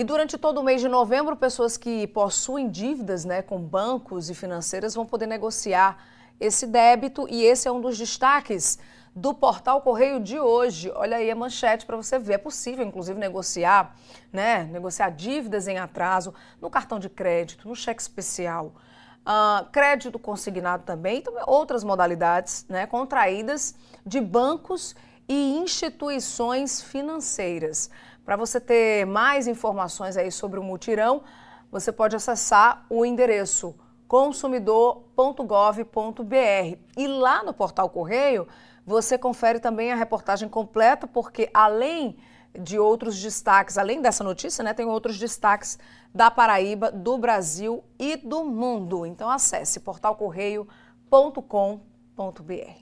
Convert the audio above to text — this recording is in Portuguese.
E durante todo o mês de novembro, pessoas que possuem dívidas né, com bancos e financeiras vão poder negociar esse débito e esse é um dos destaques do portal Correio de hoje. Olha aí a manchete para você ver. É possível, inclusive, negociar, né? Negociar dívidas em atraso no cartão de crédito, no cheque especial, uh, crédito consignado também, também então, outras modalidades, né? Contraídas de bancos e instituições financeiras. Para você ter mais informações aí sobre o mutirão, você pode acessar o endereço consumidor.gov.br. E lá no portal Correio, você confere também a reportagem completa, porque além de outros destaques, além dessa notícia, né, tem outros destaques da Paraíba, do Brasil e do mundo. Então acesse portalcorreio.com.br.